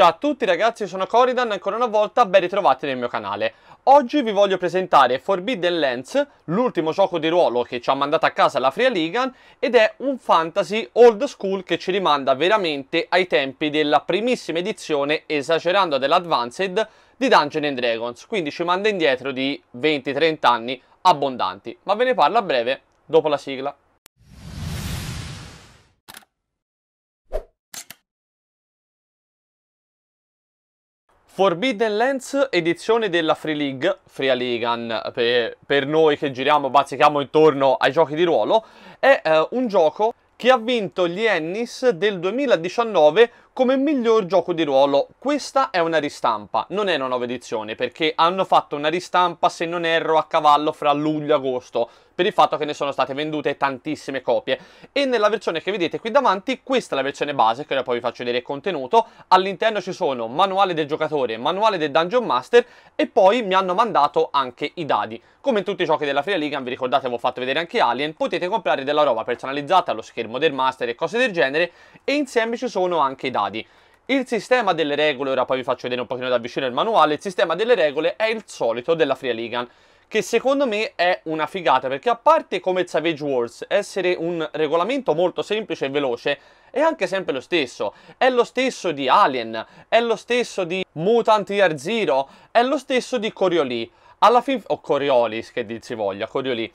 Ciao a tutti ragazzi, sono Coridan, ancora una volta ben ritrovati nel mio canale. Oggi vi voglio presentare Forbidden Lens, l'ultimo gioco di ruolo che ci ha mandato a casa la Free League, ed è un fantasy old school che ci rimanda veramente ai tempi della primissima edizione, esagerando dell'Advanced, di Dungeons Dragons, quindi ci manda indietro di 20-30 anni abbondanti, ma ve ne parlo a breve dopo la sigla. Forbidden Lens, edizione della Free League, Free Aligan per, per, noi che giriamo, bazzichiamo intorno ai giochi di ruolo, è eh, un gioco che ha vinto gli Ennis del 2019 come miglior gioco di ruolo. Questa è una ristampa, non è una nuova edizione, perché hanno fatto una ristampa, se non erro, a cavallo fra luglio e agosto, per il fatto che ne sono state vendute tantissime copie. E nella versione che vedete qui davanti, questa è la versione base, che ora poi vi faccio vedere il contenuto, all'interno ci sono manuale del giocatore, manuale del Dungeon Master e poi mi hanno mandato anche i dadi. Come in tutti i giochi della Free League, vi ricordate avevo fatto vedere anche Alien, potete comprare della roba personalizzata allo schermo del Master e cose del genere, e insieme ci sono anche i dadi stati. Il sistema delle regole, ora poi vi faccio vedere un pochino da vicino il manuale, il sistema delle regole è il solito della Free Freeligan, che secondo me è una figata, perché a parte come Savage Wars essere un regolamento molto semplice e veloce, è anche sempre lo stesso. È lo stesso di Alien, è lo stesso di Mutant Year Zero, è lo stesso di Coriolis alla fine, o oh, Coriolis che dir si voglia, Corioli,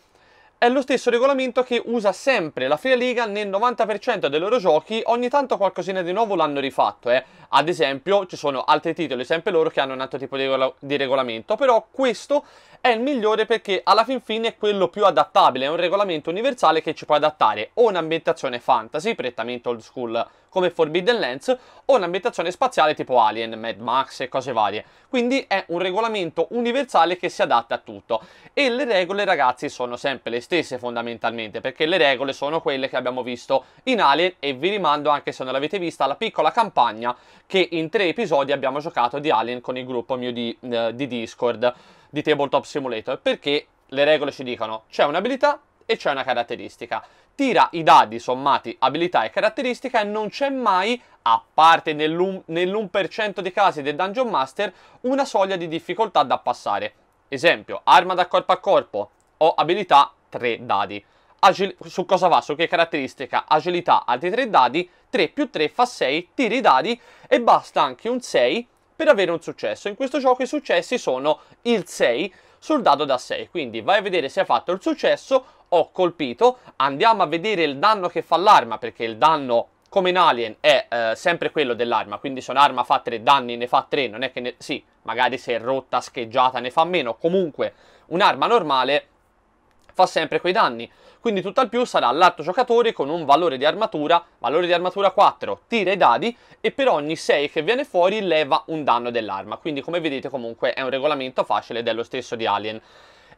è lo stesso regolamento che usa sempre la Free League nel 90% dei loro giochi, ogni tanto qualcosina di nuovo l'hanno rifatto, eh. Ad esempio ci sono altri titoli, sempre loro, che hanno un altro tipo di, regola di regolamento, però questo è il migliore perché alla fin fine è quello più adattabile, è un regolamento universale che ci può adattare o un'ambientazione fantasy, prettamente old school come Forbidden Lands, o un'ambientazione spaziale tipo Alien, Mad Max e cose varie. Quindi è un regolamento universale che si adatta a tutto. E le regole, ragazzi, sono sempre le stesse fondamentalmente, perché le regole sono quelle che abbiamo visto in Alien e vi rimando, anche se non l'avete vista, alla piccola campagna che in tre episodi abbiamo giocato di Alien con il gruppo mio di, eh, di Discord di Tabletop Simulator, perché le regole ci dicono c'è un'abilità e c'è una caratteristica. Tira i dadi sommati abilità e caratteristica e non c'è mai, a parte nell'1%, dei casi del Dungeon Master, una soglia di difficoltà da passare. Esempio, arma da corpo a corpo, o abilità 3 dadi su cosa va, su che caratteristica, agilità, altri 3 dadi, 3 più 3 fa 6, tiri i dadi e basta anche un 6 per avere un successo. In questo gioco i successi sono il 6 sul dado da 6, quindi vai a vedere se ha fatto il successo, ho colpito, andiamo a vedere il danno che fa l'arma, perché il danno come in Alien è eh, sempre quello dell'arma, quindi se un'arma fa 3 danni ne fa 3, non è che ne... sì, magari se è rotta, scheggiata ne fa meno, comunque un'arma normale fa sempre quei danni quindi tutt'al più sarà l'altro giocatore con un valore di armatura, valore di armatura 4, tira i dadi e per ogni 6 che viene fuori leva un danno dell'arma, quindi come vedete comunque è un regolamento facile dello stesso di Alien.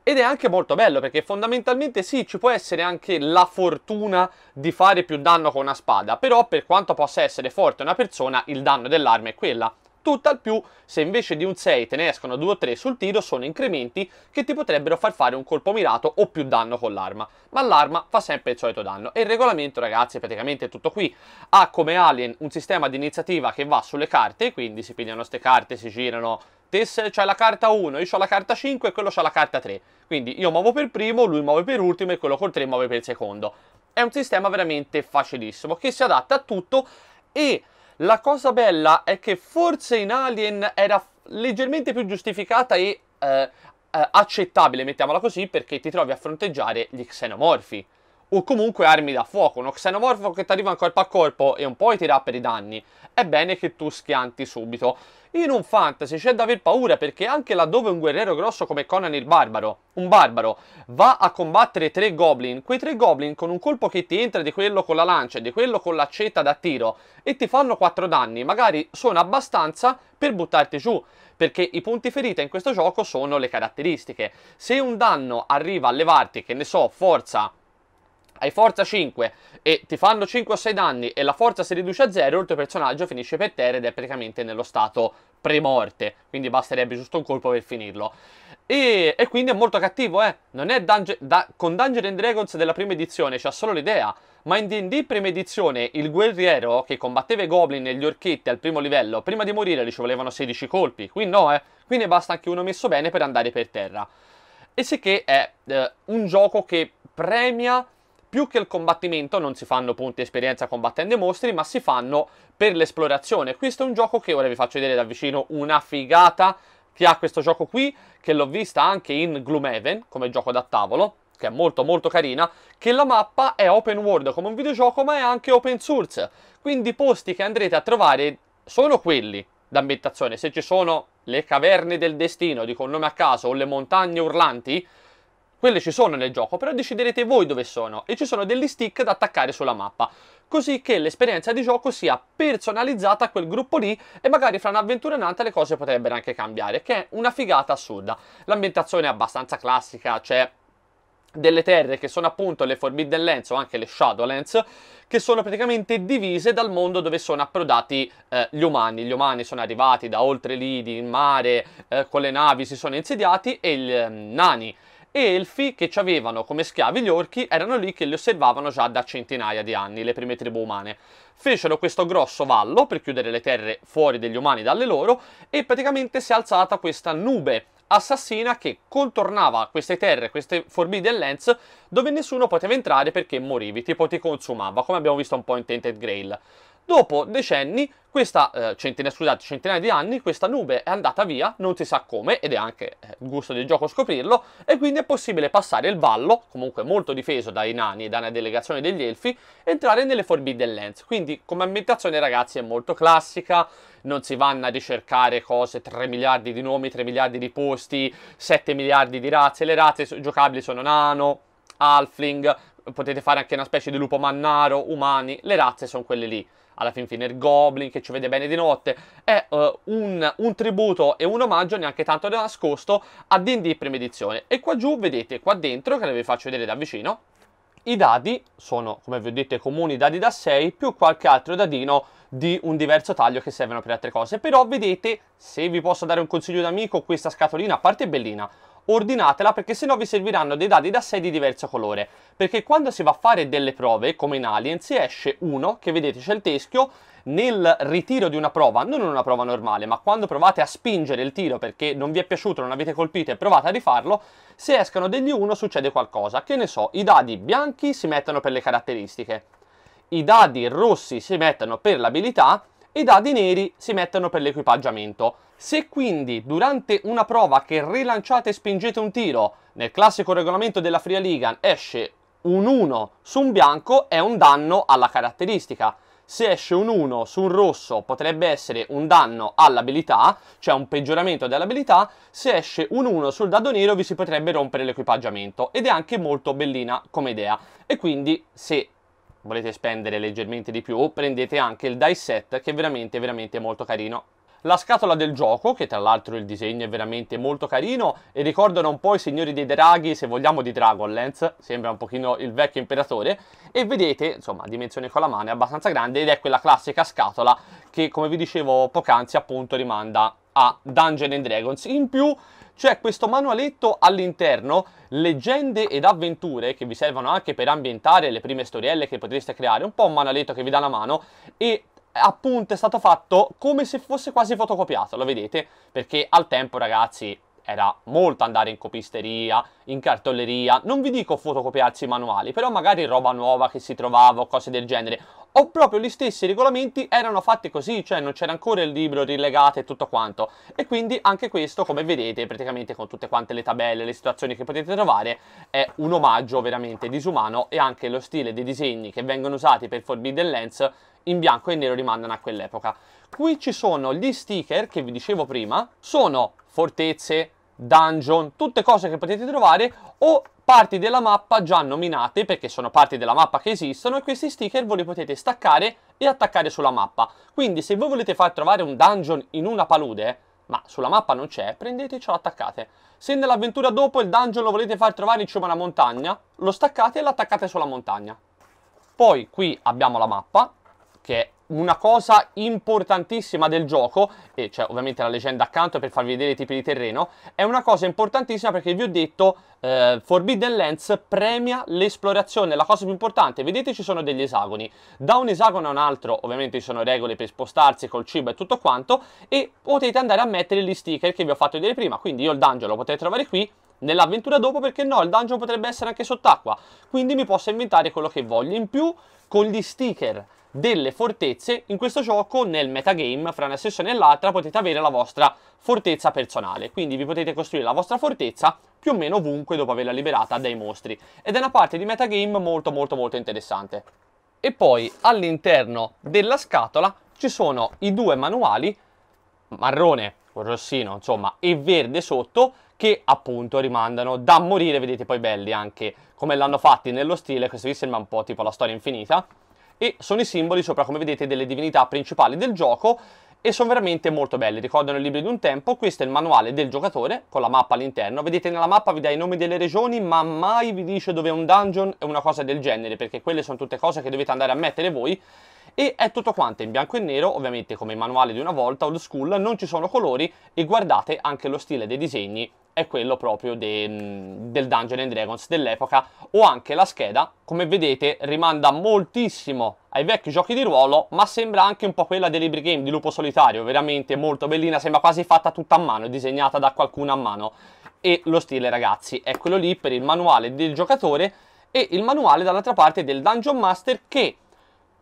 Ed è anche molto bello perché fondamentalmente sì, ci può essere anche la fortuna di fare più danno con una spada, però per quanto possa essere forte una persona, il danno dell'arma è quella. Tutt'al più, se invece di un 6 te ne escono 2 o 3 sul tiro, sono incrementi che ti potrebbero far fare un colpo mirato o più danno con l'arma. Ma l'arma fa sempre il solito danno. E il regolamento, ragazzi, è praticamente tutto qui. Ha come alien un sistema di iniziativa che va sulle carte, quindi si pigliano queste carte, si girano, Tess c'ha la carta 1, io ho la carta 5 e quello c'ha la carta 3. Quindi io muovo per primo, lui muove per ultimo e quello col 3 muove per secondo. È un sistema veramente facilissimo che si adatta a tutto e la cosa bella è che forse in Alien era leggermente più giustificata e eh, eh, accettabile, mettiamola così, perché ti trovi a fronteggiare gli xenomorfi o comunque armi da fuoco, uno xenomorfo che ti arriva un corpo a corpo e un po' ti dà per i danni, è bene che tu schianti subito. In un fantasy c'è da aver paura perché anche laddove un guerriero grosso come Conan il Barbaro, un barbaro, va a combattere tre goblin, quei tre goblin con un colpo che ti entra di quello con la lancia e di quello con l'accetta da tiro e ti fanno quattro danni, magari sono abbastanza per buttarti giù, perché i punti ferita in questo gioco sono le caratteristiche. Se un danno arriva a levarti, che ne so, forza hai forza 5 e ti fanno 5 o 6 danni e la forza si riduce a 0, il tuo personaggio finisce per terra ed è praticamente nello stato premorte, quindi basterebbe giusto un colpo per finirlo. E, e quindi è molto cattivo, eh? Non è Dunge da con Dungeon Dragons della prima edizione, c'ha solo l'idea, ma in D&D prima edizione il guerriero che combatteva i goblin e gli orchetti al primo livello, prima di morire gli ci volevano 16 colpi, qui no, eh? Qui ne basta anche uno messo bene per andare per terra. E sicché è eh, un gioco che premia più che il combattimento non si fanno punti esperienza combattendo i mostri, ma si fanno per l'esplorazione. Questo è un gioco che ora vi faccio vedere da vicino una figata che ha questo gioco qui, che l'ho vista anche in Gloomhaven come gioco da tavolo, che è molto molto carina, che la mappa è open world come un videogioco, ma è anche open source. Quindi i posti che andrete a trovare sono quelli d'ambientazione. Se ci sono le caverne del destino, dico un nome a caso, o le montagne urlanti, quelle ci sono nel gioco, però deciderete voi dove sono e ci sono degli stick da attaccare sulla mappa, così che l'esperienza di gioco sia personalizzata a quel gruppo lì e magari fra un'avventura e un'altra le cose potrebbero anche cambiare, che è una figata assurda. L'ambientazione è abbastanza classica, c'è delle terre che sono appunto le Forbidden Lands o anche le Shadowlands, che sono praticamente divise dal mondo dove sono approdati eh, gli umani. Gli umani sono arrivati da oltre lì, in mare, eh, con le navi si sono insediati e i eh, nani e elfi che ci avevano come schiavi gli orchi erano lì che li osservavano già da centinaia di anni, le prime tribù umane. Fecero questo grosso vallo per chiudere le terre fuori degli umani dalle loro e praticamente si è alzata questa nube assassina che contornava queste terre, queste forbidden lands, dove nessuno poteva entrare perché morivi, tipo ti consumava, come abbiamo visto un po' in Tainted Grail. Dopo decenni, questa, eh, centinaia, scusate, centinaia di anni, questa nube è andata via, non si sa come, ed è anche eh, gusto del gioco scoprirlo, e quindi è possibile passare il vallo, comunque molto difeso dai nani e da una delegazione degli elfi, entrare nelle Forbidden Lands. Quindi come ambientazione ragazzi è molto classica, non si vanno a ricercare cose, 3 miliardi di nomi, 3 miliardi di posti, 7 miliardi di razze, le razze giocabili sono nano, halfling, potete fare anche una specie di lupo mannaro, umani, le razze sono quelle lì alla fin fine il Goblin che ci vede bene di notte, è uh, un, un, tributo e un omaggio neanche tanto nascosto a D&D prima edizione. E qua giù vedete, qua dentro, che vi faccio vedere da vicino, i dadi sono, come vi ho detto, comuni dadi da 6 più qualche altro dadino di un diverso taglio che servono per altre cose. Però vedete, se vi posso dare un consiglio d'amico, questa scatolina, a parte è bellina, ordinatela perché sennò vi serviranno dei dadi da 6 di diverso colore. Perché quando si va a fare delle prove, come in Alien, si esce uno, che vedete c'è il teschio, nel ritiro di una prova, non una prova normale, ma quando provate a spingere il tiro perché non vi è piaciuto, non avete colpito e provate a rifarlo, se escano degli 1 succede qualcosa. Che ne so, i dadi bianchi si mettono per le caratteristiche, i dadi rossi si mettono per l'abilità i dadi neri si mettono per l'equipaggiamento. Se quindi durante una prova che rilanciate e spingete un tiro, nel classico regolamento della Free Ligan esce un 1 su un bianco è un danno alla caratteristica. Se esce un 1 su un rosso potrebbe essere un danno all'abilità, cioè un peggioramento dell'abilità, se esce un 1 sul dado nero vi si potrebbe rompere l'equipaggiamento ed è anche molto bellina come idea. E quindi se volete spendere leggermente di più prendete anche il die set che è veramente veramente molto carino la scatola del gioco, che tra l'altro il disegno è veramente molto carino e ricordano un po' i signori dei draghi, se vogliamo, di Dragonlance, sembra un pochino il vecchio imperatore, e vedete, insomma, dimensione con la mano è abbastanza grande ed è quella classica scatola che, come vi dicevo poc'anzi, appunto rimanda a Dungeons Dragons. In più c'è cioè, questo manualetto all'interno, leggende ed avventure che vi servono anche per ambientare le prime storielle che potreste creare, un po' un manualetto che vi dà la mano e appunto è stato fatto come se fosse quasi fotocopiato, lo vedete? Perché al tempo ragazzi era molto andare in copisteria, in cartoleria, non vi dico fotocopiarsi i manuali, però magari roba nuova che si trovava o cose del genere, o proprio gli stessi regolamenti erano fatti così, cioè non c'era ancora il libro rilegato e tutto quanto. E quindi anche questo, come vedete, praticamente con tutte quante le tabelle, le situazioni che potete trovare, è un omaggio veramente disumano e anche lo stile dei disegni che vengono usati per Forbidden Lens in bianco e nero rimandano a quell'epoca. Qui ci sono gli sticker che vi dicevo prima, sono fortezze, dungeon, tutte cose che potete trovare o parti della mappa già nominate perché sono parti della mappa che esistono e questi sticker voi li potete staccare e attaccare sulla mappa. Quindi se voi volete far trovare un dungeon in una palude, ma sulla mappa non c'è, prendetecelo e attaccate. Se nell'avventura dopo il dungeon lo volete far trovare in cima alla montagna, lo staccate e l'attaccate sulla montagna. Poi qui abbiamo la mappa, che è una cosa importantissima del gioco, e c'è ovviamente la leggenda accanto per farvi vedere i tipi di terreno, è una cosa importantissima perché vi ho detto eh, Forbidden Lens premia l'esplorazione, la cosa più importante, vedete ci sono degli esagoni, da un esagono a un altro ovviamente ci sono regole per spostarsi col cibo e tutto quanto, e potete andare a mettere gli sticker che vi ho fatto vedere prima, quindi io il dungeon lo potete trovare qui, nell'avventura dopo perché no, il dungeon potrebbe essere anche sott'acqua, quindi mi posso inventare quello che voglio, in più con gli sticker delle fortezze. In questo gioco, nel metagame, fra una sessione e l'altra, potete avere la vostra fortezza personale. Quindi vi potete costruire la vostra fortezza più o meno ovunque dopo averla liberata dai mostri. Ed è una parte di metagame molto molto molto interessante. E poi all'interno della scatola ci sono i due manuali, marrone rossino, insomma, e verde sotto, che appunto rimandano da morire, vedete poi belli anche come l'hanno fatti nello stile, questo vi sembra un po' tipo la storia infinita, e sono i simboli sopra come vedete delle divinità principali del gioco e sono veramente molto belli, ricordano i libri di un tempo, questo è il manuale del giocatore con la mappa all'interno, vedete nella mappa vi dà i nomi delle regioni ma mai vi dice dove è un dungeon e una cosa del genere perché quelle sono tutte cose che dovete andare a mettere voi e è tutto quanto in bianco e nero, ovviamente come il manuale di una volta, old school, non ci sono colori e guardate anche lo stile dei disegni è quello proprio de, mm, del Dungeon and Dragons dell'epoca o anche la scheda, come vedete rimanda moltissimo ai vecchi giochi di ruolo ma sembra anche un po' quella dei libri game di Lupo Solitario, veramente molto bellina, sembra quasi fatta tutta a mano, disegnata da qualcuno a mano e lo stile ragazzi è quello lì per il manuale del giocatore e il manuale dall'altra parte del Dungeon Master che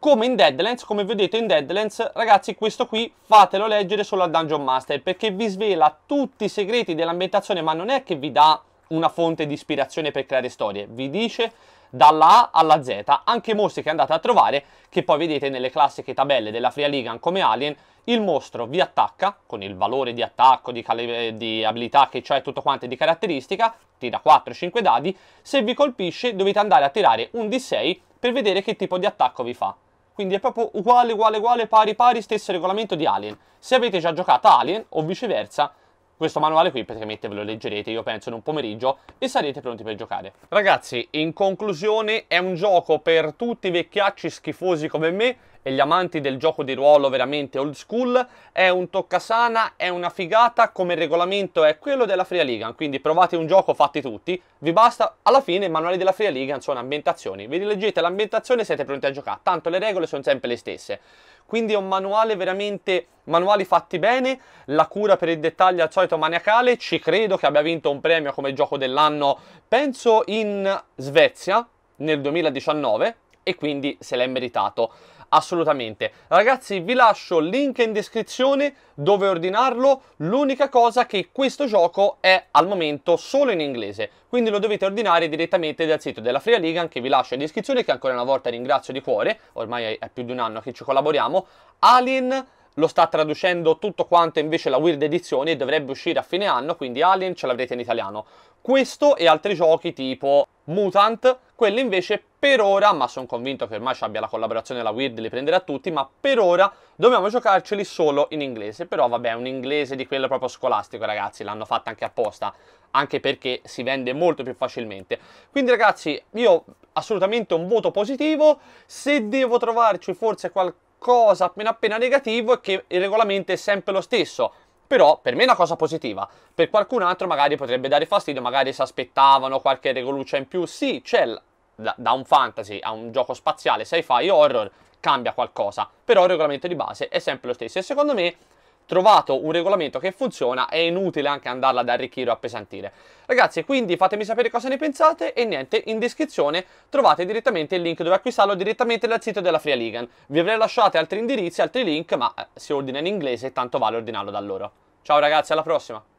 come in Deadlands, come vedete in Deadlands, ragazzi questo qui fatelo leggere solo al Dungeon Master perché vi svela tutti i segreti dell'ambientazione ma non è che vi dà una fonte di ispirazione per creare storie, vi dice dalla A alla Z, anche mostri che andate a trovare, che poi vedete nelle classiche tabelle della Free Ligan come Alien, il mostro vi attacca con il valore di attacco, di, di abilità che c'è, tutto quanto di caratteristica, tira 4-5 dadi, se vi colpisce dovete andare a tirare un D6 per vedere che tipo di attacco vi fa quindi è proprio uguale, uguale, uguale, pari, pari, stesso regolamento di Alien. Se avete già giocato Alien o viceversa, questo manuale qui praticamente ve lo leggerete, io penso, in un pomeriggio e sarete pronti per giocare. Ragazzi, in conclusione è un gioco per tutti i vecchiacci schifosi come me e gli amanti del gioco di ruolo veramente old school, è un toccasana, è una figata, come regolamento è quello della Fria League, quindi provate un gioco fatti tutti, vi basta, alla fine i manuali della Fria League, sono ambientazioni, vi rileggete l'ambientazione e siete pronti a giocare, tanto le regole sono sempre le stesse. Quindi è un manuale veramente manuali fatti bene, la cura per il dettaglio al solito maniacale, ci credo che abbia vinto un premio come gioco dell'anno, penso in Svezia nel 2019 e quindi se l'è meritato assolutamente. Ragazzi vi lascio il link in descrizione dove ordinarlo, l'unica cosa che questo gioco è al momento solo in inglese, quindi lo dovete ordinare direttamente dal sito della Free Ligan che vi lascio in descrizione che ancora una volta ringrazio di cuore, ormai è più di un anno che ci collaboriamo, Alien lo sta traducendo tutto quanto invece la Weird Edizione e dovrebbe uscire a fine anno, quindi Alien ce l'avrete in italiano. Questo e altri giochi tipo Mutant, quelli invece per ora, ma sono convinto che ormai ci abbia la collaborazione della Weird, li prenderà tutti, ma per ora dobbiamo giocarceli solo in inglese. Però vabbè, un inglese di quello proprio scolastico, ragazzi, l'hanno fatta anche apposta, anche perché si vende molto più facilmente. Quindi ragazzi, io assolutamente un voto positivo, se devo trovarci forse qualche qualcosa appena appena negativo è che il regolamento è sempre lo stesso. Però per me è una cosa positiva, per qualcun altro magari potrebbe dare fastidio, magari si aspettavano qualche regoluccia in più. Sì, c'è da, un fantasy a un gioco spaziale, sci-fi, horror, cambia qualcosa, però il regolamento di base è sempre lo stesso e secondo me trovato un regolamento che funziona, è inutile anche andarla ad arricchire o appesantire. Ragazzi, quindi fatemi sapere cosa ne pensate e niente, in descrizione trovate direttamente il link dove acquistarlo direttamente dal sito della Free Ligan. Vi avrei lasciato altri indirizzi, altri link, ma eh, si ordina in inglese, tanto vale ordinarlo da loro. Ciao ragazzi, alla prossima!